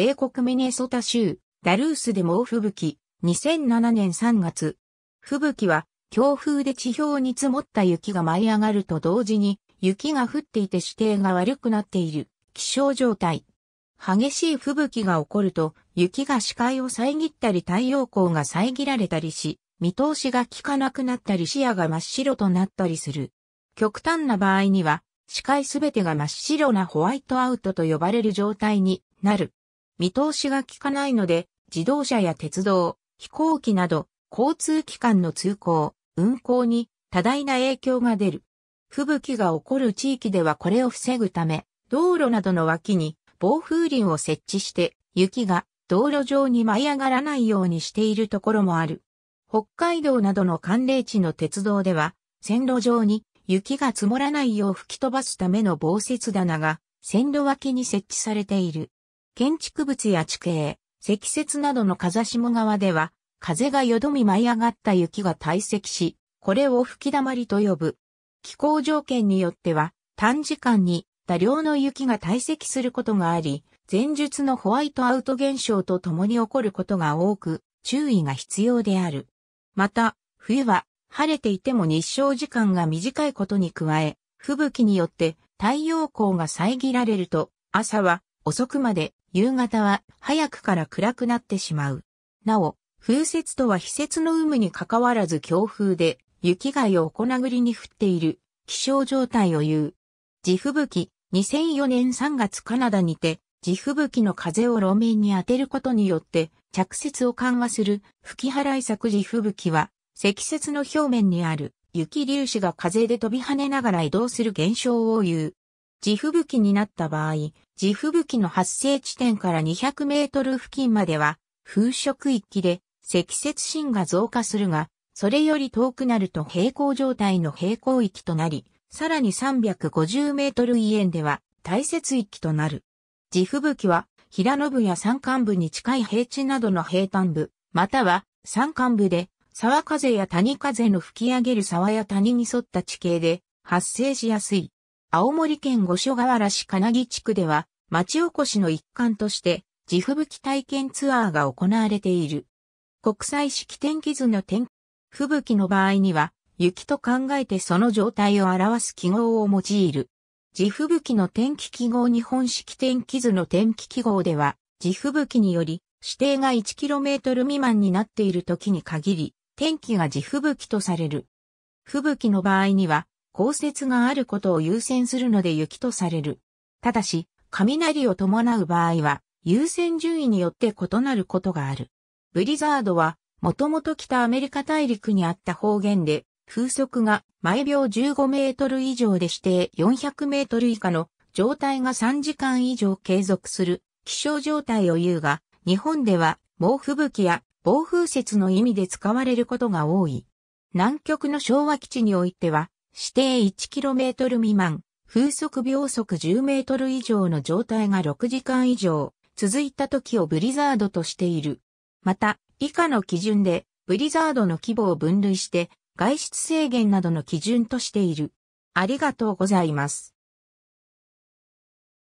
米国ミネソタ州、ダルースで猛吹雪、2007年3月。吹雪は、強風で地表に積もった雪が舞い上がると同時に、雪が降っていて視程が悪くなっている、気象状態。激しい吹雪が起こると、雪が視界を遮ったり太陽光が遮られたりし、見通しが効かなくなったり視野が真っ白となったりする。極端な場合には、視界すべてが真っ白なホワイトアウトと呼ばれる状態になる。見通しが効かないので、自動車や鉄道、飛行機など、交通機関の通行、運行に多大な影響が出る。吹雪が起こる地域ではこれを防ぐため、道路などの脇に防風林を設置して、雪が道路上に舞い上がらないようにしているところもある。北海道などの寒冷地の鉄道では、線路上に雪が積もらないよう吹き飛ばすための防雪棚が、線路脇に設置されている。建築物や地形、積雪などの風下側では、風がよどみ舞い上がった雪が堆積し、これを吹き溜まりと呼ぶ。気候条件によっては、短時間に多量の雪が堆積することがあり、前述のホワイトアウト現象と共に起こることが多く、注意が必要である。また、冬は晴れていても日照時間が短いことに加え、吹雪によって太陽光が遮られると、朝は遅くまで、夕方は早くから暗くなってしまう。なお、風雪とは非雪の有無に関わらず強風で、雪害を粉ぐりに降っている、気象状態を言う。地吹雪、2004年3月カナダにて、地吹雪の風を路面に当てることによって、着雪を緩和する、吹き払い作地吹雪は、積雪の表面にある、雪粒子が風で飛び跳ねながら移動する現象を言う。地吹雪になった場合、地吹雪の発生地点から200メートル付近までは、風食域で積雪芯が増加するが、それより遠くなると平行状態の平行域となり、さらに350メートル以円では大雪域となる。地吹雪は、平野部や山間部に近い平地などの平坦部、または山間部で沢風や谷風の吹き上げる沢や谷に沿った地形で発生しやすい。青森県五所川原市金木地区では、町おこしの一環として、地吹雪体験ツアーが行われている。国際式天気図の天、吹雪の場合には、雪と考えてその状態を表す記号を用いる。地吹雪の天気記号日本式天気図の天気記号では、地吹雪により、指定が 1km 未満になっている時に限り、天気が地吹雪とされる。吹雪の場合には、降雪があることを優先するので雪とされる。ただし、雷を伴う場合は、優先順位によって異なることがある。ブリザードは、もともと北アメリカ大陸にあった方言で、風速が毎秒15メートル以上で指定400メートル以下の状態が3時間以上継続する気象状態を言うが、日本では猛吹雪や暴風雪の意味で使われることが多い。南極の昭和基地においては、指定 1km 未満、風速秒速 10m 以上の状態が6時間以上、続いた時をブリザードとしている。また、以下の基準で、ブリザードの規模を分類して、外出制限などの基準としている。ありがとうございます。